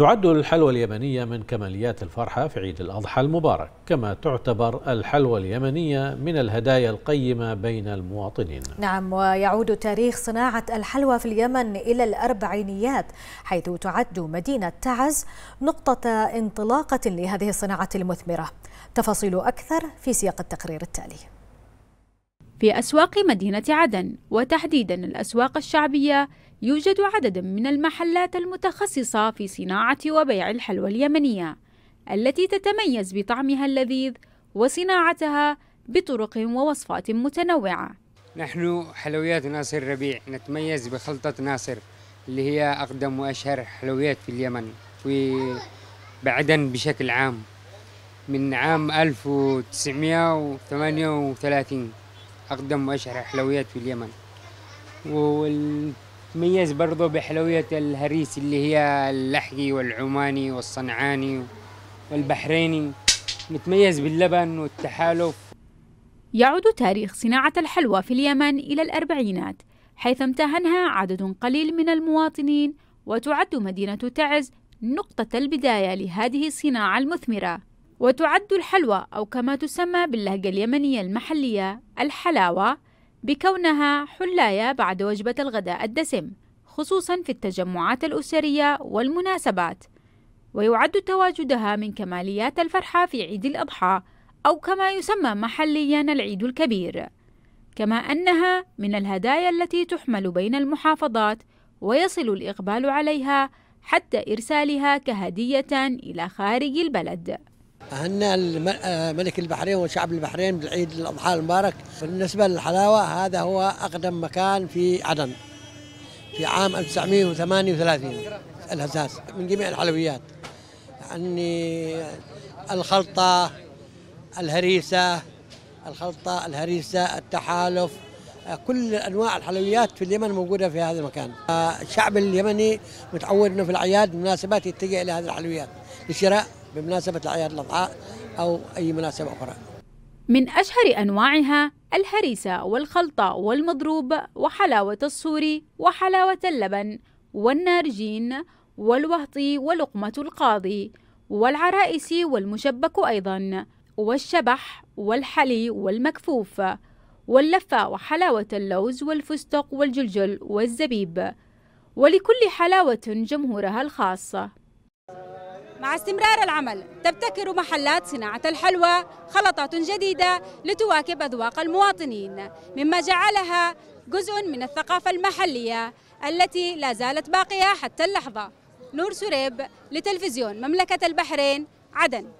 تعد الحلوى اليمنية من كماليات الفرحة في عيد الأضحى المبارك كما تعتبر الحلوى اليمنية من الهدايا القيمة بين المواطنين نعم ويعود تاريخ صناعة الحلوى في اليمن إلى الأربعينيات حيث تعد مدينة تعز نقطة انطلاقة لهذه الصناعة المثمرة تفاصيل أكثر في سياق التقرير التالي في أسواق مدينة عدن وتحديدا الأسواق الشعبية يوجد عدد من المحلات المتخصصة في صناعة وبيع الحلوى اليمنية التي تتميز بطعمها اللذيذ وصناعتها بطرق ووصفات متنوعة نحن حلويات ناصر ربيع نتميز بخلطة ناصر اللي هي أقدم وأشهر حلويات في اليمن وبعدن بشكل عام من عام 1938 أقدم وأشهر حلويات في اليمن والميز برضو بحلوية الهريس اللي هي اللحقي والعماني والصنعاني والبحريني متميز باللبن والتحالف يعود تاريخ صناعة الحلوى في اليمن إلى الأربعينات حيث امتهنها عدد قليل من المواطنين وتعد مدينة تعز نقطة البداية لهذه الصناعة المثمرة وتعد الحلوى أو كما تسمى باللهجة اليمنية المحلية الحلاوة بكونها حلاية بعد وجبة الغداء الدسم خصوصا في التجمعات الأسرية والمناسبات ويعد تواجدها من كماليات الفرحة في عيد الأضحى أو كما يسمى محليا العيد الكبير كما أنها من الهدايا التي تحمل بين المحافظات ويصل الإقبال عليها حتى إرسالها كهدية إلى خارج البلد أهنا آه، ملك البحرين وشعب البحرين بالعيد الأضحى المبارك بالنسبة للحلاوة هذا هو أقدم مكان في عدن في عام 1938 الهزاز من جميع الحلويات يعني الخلطة الهريسة الخلطة الهريسة التحالف كل انواع الحلويات في اليمن موجوده في هذا المكان. آه، الشعب اليمني متعود انه في الاعياد المناسبات يتجه الى هذه الحلويات لشراء بمناسبة الأعياد الأضحى أو أي مناسبة أخرى من أشهر أنواعها الهريسة والخلطة والمضروب وحلاوة الصوري وحلاوة اللبن والنارجين والوهطي ولقمة القاضي والعرائس والمشبك أيضا والشبح والحلي والمكفوف واللفة وحلاوة اللوز والفستق والجلجل والزبيب ولكل حلاوة جمهورها الخاص مع استمرار العمل تبتكر محلات صناعة الحلوى خلطات جديدة لتواكب أذواق المواطنين مما جعلها جزء من الثقافة المحلية التي لا زالت باقية حتى اللحظة نور سريب لتلفزيون مملكة البحرين عدن